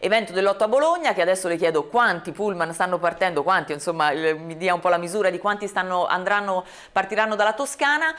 evento dell'8 a Bologna che adesso le chiedo quanti pullman stanno partendo, quanti insomma mi dia un po' la misura di quanti stanno, andranno, partiranno dalla Toscana.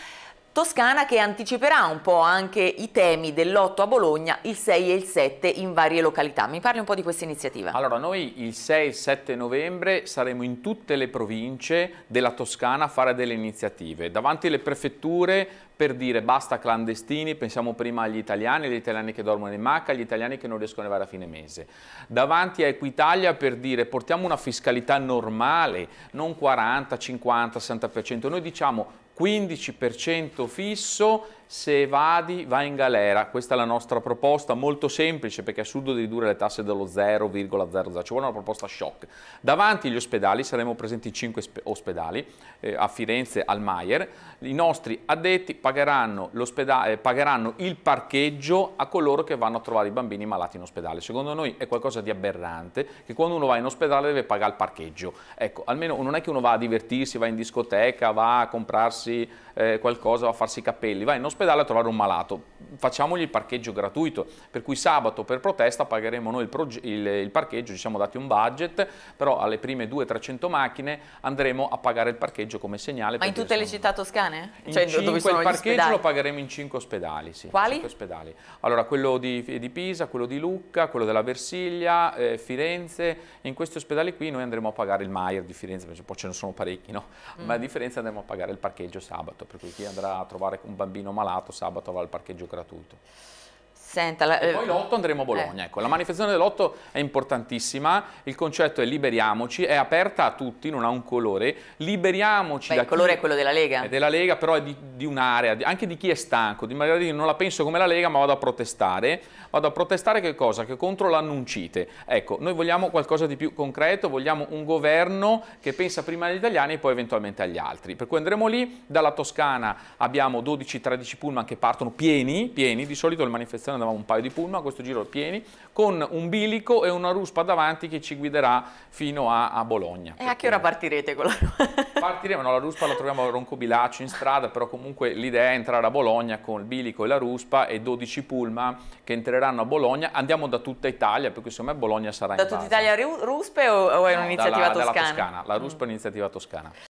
Toscana che anticiperà un po' anche i temi dell'otto a Bologna, il 6 e il 7 in varie località. Mi parli un po' di questa iniziativa. Allora, noi il 6 e il 7 novembre saremo in tutte le province della Toscana a fare delle iniziative, davanti alle prefetture per dire basta clandestini, pensiamo prima agli italiani, agli italiani che dormono in macca, agli italiani che non riescono ad arrivare a fine mese. Davanti a Equitalia per dire portiamo una fiscalità normale, non 40, 50, 60%. Noi diciamo 15% fisso se evadi vai in galera, questa è la nostra proposta, molto semplice perché è assurdo di ridurre le tasse dello 0,00, ci vuole una proposta shock. Davanti agli ospedali, saremo presenti in 5 ospedali, eh, a Firenze, al Maier, i nostri addetti pagheranno, eh, pagheranno il parcheggio a coloro che vanno a trovare i bambini malati in ospedale. Secondo noi è qualcosa di aberrante che quando uno va in ospedale deve pagare il parcheggio. Ecco, almeno non è che uno va a divertirsi, va in discoteca, va a comprarsi eh, qualcosa, va a farsi i capelli, va in ospedale ospedale a trovare un malato, facciamogli il parcheggio gratuito, per cui sabato per protesta pagheremo noi il, il, il parcheggio, ci siamo dati un budget, però alle prime 200-300 macchine andremo a pagare il parcheggio come segnale. Ma in tutte sono... le città toscane? In cioè, 5, dove sono il parcheggio ospedali? lo pagheremo in 5 ospedali. Sì, Quali? 5 ospedali. Allora, quello di, di, Pisa, quello di Lucca, quello della Versiglia, eh, Firenze, in questi ospedali qui noi andremo a pagare il Maier di Firenze, perché poi ce ne sono parecchi, no? Mm. Ma a mm. differenza andremo a pagare il parcheggio sabato, per cui chi andrà a trovare un bambino malato regolato, sabato va al parcheggio gratuito. Senta, la... poi eh, l'8 andremo a eh. Bologna, eh. ecco. la manifestazione dell'8 è importantissima, il concetto è liberiamoci, è aperta a tutti, non ha un colore, liberiamoci Beh, da il colore è quello della Lega. È della Lega, però è di, di un'area, anche di chi è stanco, di magari non la penso come la Lega ma vado a protestare, vado a protestare che cosa? Che contro l'annuncite. Ecco, noi vogliamo qualcosa di più concreto, vogliamo un governo che pensa prima agli italiani e poi eventualmente agli altri. Per cui andremo lì, dalla Toscana abbiamo 12-13 pullman che partono pieni, pieni, di solito le manifestazioni andavamo un paio di pullman, questo giro pieni, con un bilico e una ruspa davanti che ci guiderà fino a, a Bologna. E a che ora partirete con la ruspa? Partiremo, no, la ruspa la troviamo a Roncobilaccio in strada, però comunque l'idea è entrare a Bologna con il bilico e la ruspa e 12 pullman che entreranno a Bologna. Andiamo da tutta Italia, perché secondo me Bologna sarà da in Da tutta base. Italia ruspe o, o è un'iniziativa toscana? Dalla Toscana, la mm. ruspa mm. è un'iniziativa toscana.